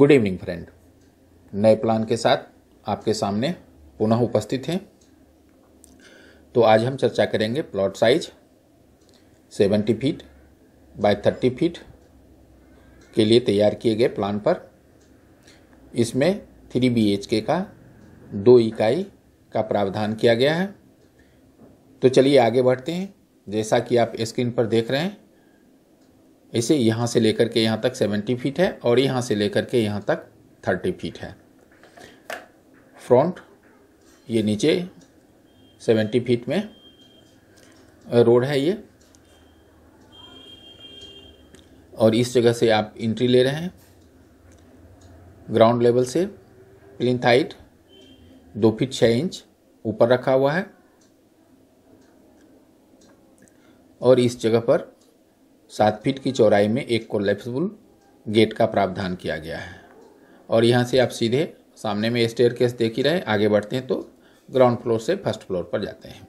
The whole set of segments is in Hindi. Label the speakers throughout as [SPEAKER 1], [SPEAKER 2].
[SPEAKER 1] गुड इवनिंग फ्रेंड नए प्लान के साथ आपके सामने पुनः उपस्थित हैं तो आज हम चर्चा करेंगे plot size 70 feet by 30 feet के लिए तैयार किए गए प्लान पर इसमें थ्री बी एच के का दो इकाई का प्रावधान किया गया है तो चलिए आगे बढ़ते हैं जैसा कि आप स्क्रीन पर देख रहे हैं ऐसे यहाँ से लेकर के यहाँ तक सेवेंटी फीट है और यहाँ से लेकर के यहाँ तक थर्टी फीट है फ्रंट ये नीचे सेवेंटी फीट में रोड है ये और इस जगह से आप एंट्री ले रहे हैं ग्राउंड लेवल से प्लिंथ हाइट दो फीट छः इंच ऊपर रखा हुआ है और इस जगह पर सात फीट की चौड़ाई में एक कोलेप्सबुल गेट का प्रावधान किया गया है और यहाँ से आप सीधे सामने में स्टेयर केस देख ही रहे आगे बढ़ते हैं तो ग्राउंड फ्लोर से फर्स्ट फ्लोर पर जाते हैं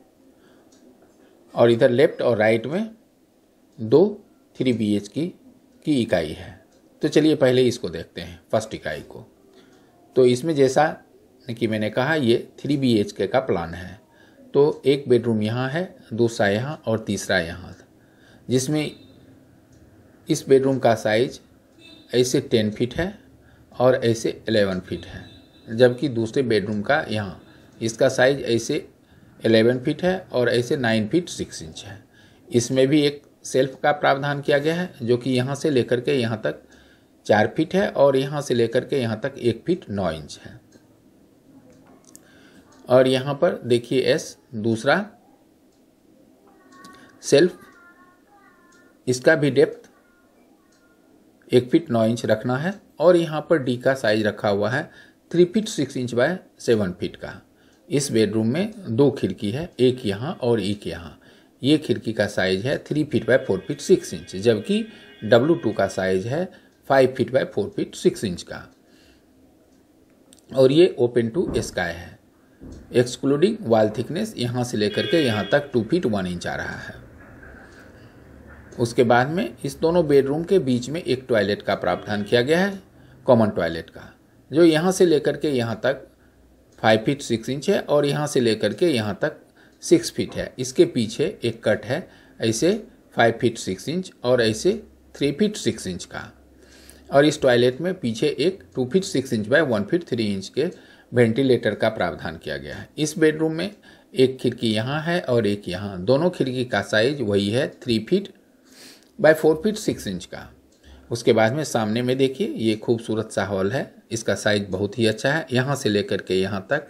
[SPEAKER 1] और इधर लेफ्ट और राइट में दो थ्री बी एच की की इकाई है तो चलिए पहले इसको देखते हैं फर्स्ट इकाई को तो इसमें जैसा कि मैंने कहा ये थ्री बी एच के का प्लान है तो एक बेडरूम यहाँ है दूसरा यहाँ और तीसरा यहाँ जिसमें इस बेडरूम का साइज ऐसे टेन फीट है और ऐसे एलेवन फीट है जबकि दूसरे बेडरूम का यहाँ इसका साइज ऐसे एलेवन फीट है और ऐसे नाइन फीट सिक्स इंच है इसमें भी एक सेल्फ का प्रावधान किया गया है जो कि यहाँ से लेकर के यहाँ तक चार फीट है और यहाँ से लेकर के यहाँ तक एक फीट नौ इंच है और यहाँ पर देखिए एस दूसरा सेल्फ इसका भी डेप्थ एक फिट नौ इंच रखना है और यहाँ पर डी का साइज रखा हुआ है three feet six inch by seven feet का इस बेडरूम में दो खिड़की है एक यहाँ और एक यहाँ ये खिड़की का साइज है three feet by four feet six inch जबकि डब्लू टू का साइज है five feet by four feet six inch का और ये ओपन टू स्काई है एक्सक्लूडिंग वॉल थिकनेस यहाँ से लेकर के यहाँ तक टू फिट वन इंच आ रहा है उसके बाद में इस दोनों बेडरूम के बीच में एक टॉयलेट का प्रावधान किया गया है कॉमन टॉयलेट का जो यहाँ से लेकर के यहाँ तक फाइव फीट सिक्स इंच है और यहाँ से लेकर के यहाँ तक सिक्स फीट है इसके पीछे एक कट है ऐसे फाइव फीट सिक्स इंच और ऐसे थ्री फीट सिक्स इंच का और इस टॉयलेट में पीछे एक two feet six inch by one feet three inch के वेंटिलेटर का प्रावधान किया गया है इस बेडरूम में एक खिड़की यहाँ है और एक यहाँ दोनों खिड़की का साइज वही है three feet by four feet six inch का उसके बाद में सामने में देखिए ये खूबसूरत सा हॉल है इसका साइज बहुत ही अच्छा है यहाँ से लेकर के यहाँ तक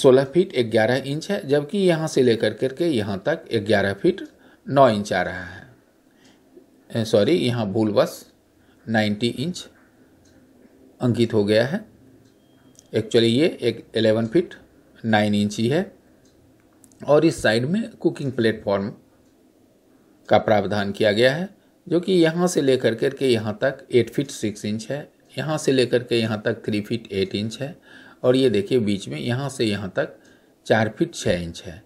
[SPEAKER 1] सोलह फीट ग्यारह इंच है जबकि यहाँ से लेकर कर यहाँ तक ग्यारह फीट नौ इंच आ रहा है सॉरी यहाँ भूल बस नाइन्टी इंच अंकित हो गया है एक्चुअली ये एक एलेवन फीट नाइन इंच ही है और इस साइड में कुकिंग प्लेटफॉर्म का प्रावधान किया गया है जो कि यहाँ से लेकर कर के यहाँ तक एट फीट सिक्स इंच है यहाँ से लेकर के यहाँ तक थ्री फीट एट इंच है और ये देखिए बीच में यहाँ से यहाँ तक चार फीट छः इंच है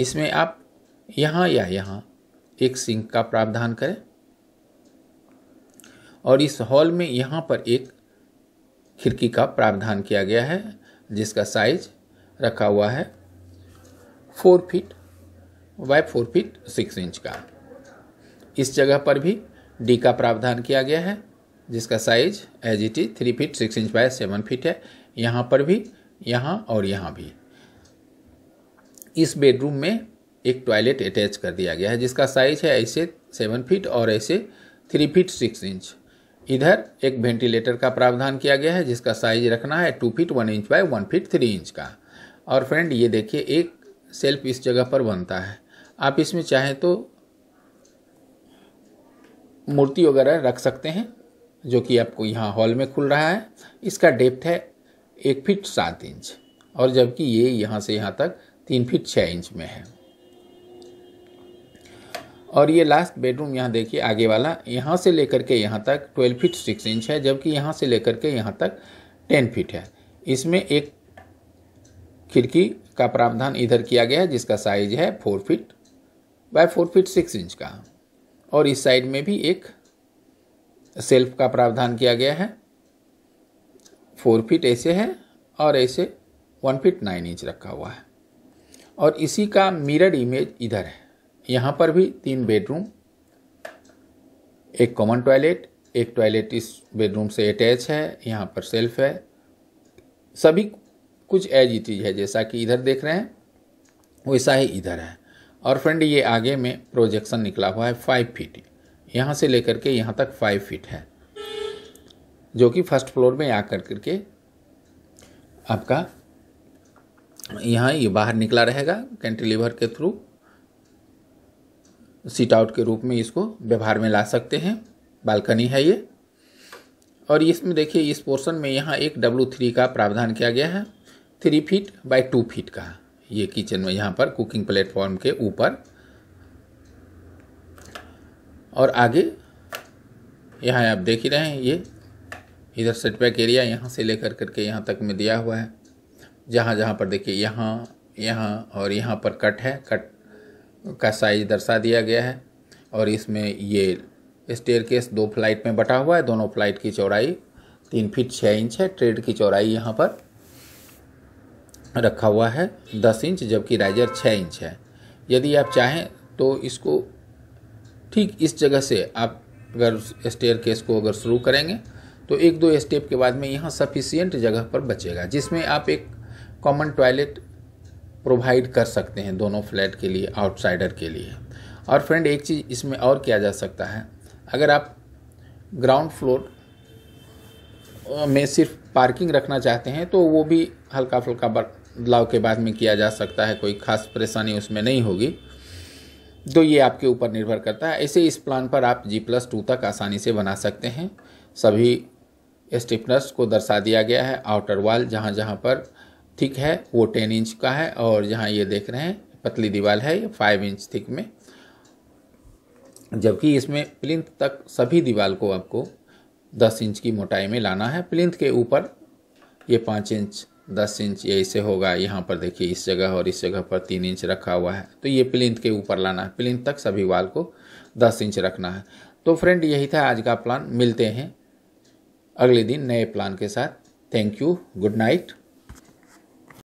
[SPEAKER 1] इसमें आप यहाँ या यहाँ एक सिंक का प्रावधान करें और इस हॉल में यहाँ पर एक खिड़की का प्रावधान किया गया है जिसका साइज रखा हुआ है four feet by four feet six inch का इस जगह पर भी डी का प्रावधान किया गया है जिसका size as it is three feet six inch by seven feet है यहाँ पर भी यहाँ और यहाँ भी इस बेडरूम में एक टॉयलेट अटैच कर दिया गया है जिसका साइज है ऐसे सेवन फीट और ऐसे थ्री फीट सिक्स इंच इधर एक वेंटिलेटर का प्रावधान किया गया है जिसका साइज रखना है two feet one inch by one feet three inch का और फ्रेंड ये देखिए एक सेल्फ इस जगह पर बनता है आप इसमें चाहें तो मूर्ति वगैरह रख सकते हैं जो कि आपको यहाँ हॉल में खुल रहा है इसका डेप्थ है एक फिट सात इंच और जबकि ये यहाँ से यहाँ तक तीन फिट छः इंच में है और ये लास्ट बेडरूम यहाँ देखिए आगे वाला यहाँ से लेकर के यहाँ तक ट्वेल्व फिट सिक्स इंच है जबकि यहाँ से लेकर के यहाँ तक टेन फिट है इसमें एक खिड़की का प्रावधान इधर किया गया है जिसका साइज है four feet by four feet six inch का और इस साइड में भी एक सेल्फ का प्रावधान किया गया है फोर फीट ऐसे है और ऐसे वन फीट नाइन इंच रखा हुआ है और इसी का मिरर इमेज इधर है यहाँ पर भी तीन बेडरूम एक कॉमन टॉयलेट एक टॉयलेट इस बेडरूम से अटैच है यहाँ पर सेल्फ है सभी कुछ एज इट इज है जैसा कि इधर देख रहे हैं वैसा ही इधर है और फ्रेंड ये आगे में प्रोजेक्शन निकला हुआ है फाइव फीट यहाँ से लेकर के यहाँ तक फाइव फीट है जो कि फर्स्ट फ्लोर में आ कर करके आपका यहाँ ये बाहर निकला रहेगा कैंटिलीवर के थ्रू सीट आउट के रूप में इसको व्यवहार में ला सकते हैं बालकनी है ये और इसमें देखिए इस पोर्शन में यहाँ एक डब्लू थ्री का प्रावधान किया गया है three feet by two feet का ये किचन में यहाँ पर कुकिंग प्लेटफॉर्म के ऊपर और आगे यहाँ आप देख ही रहे हैं ये इधर सेटबैक एरिया यहाँ से लेकर करके यहाँ तक में दिया हुआ है जहाँ जहाँ पर देखिए यहाँ यहाँ और यहाँ पर कट है कट का साइज दर्शा दिया गया है और इसमें ये स्टेयर केस दो फ्लाइट में बटा हुआ है दोनों फ्लाइट की चौड़ाई तीन फीट छः इंच है ट्रेड की चौड़ाई यहाँ पर रखा हुआ है दस इंच जबकि राइजर छः इंच है यदि आप चाहें तो इसको ठीक इस जगह से आप अगर स्टेयर केस को अगर शुरू करेंगे तो एक दो स्टेप के बाद में यहाँ सफिशियंट जगह पर बचेगा जिसमें आप एक कॉमन टॉयलेट प्रोवाइड कर सकते हैं दोनों फ्लैट के लिए आउटसाइडर के लिए और फ्रेंड एक चीज़ इसमें और किया जा सकता है अगर आप ग्राउंड फ्लोर में सिर्फ पार्किंग रखना चाहते हैं तो वो भी हल्का फुल्का बदलाव के बाद में किया जा सकता है कोई खास परेशानी उसमें नहीं होगी तो ये आपके ऊपर निर्भर करता है ऐसे इस प्लान पर आप जी प्लस टू तक आसानी से बना सकते हैं सभी स्टिफनर्स को दर्शा दिया गया है आउटर वॉल जहाँ जहाँ पर थिक है वो टेन इंच का है और जहाँ ये देख रहे हैं पतली दीवार है ये फाइव इंच थिक में जबकि इसमें प्लिंथ तक सभी दीवार को आपको दस इंच की मोटाई में लाना है प्लिंथ के ऊपर ये पाँच इंच दस इंच ऐसे होगा यहाँ पर देखिए इस जगह और इस जगह पर तीन इंच रखा हुआ है तो ये प्लिंथ के ऊपर लाना है प्लिंथ तक सभी वाल को दस इंच रखना है तो फ्रेंड यही था आज का प्लान मिलते हैं अगले दिन नए प्लान के साथ थैंक यू गुड नाइट